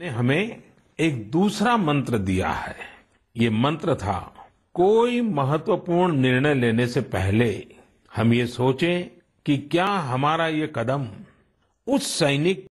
ने हमें एक दूसरा मंत्र दिया है ये मंत्र था कोई महत्वपूर्ण निर्णय लेने से पहले हम ये सोचें कि क्या हमारा ये कदम उस सैनिक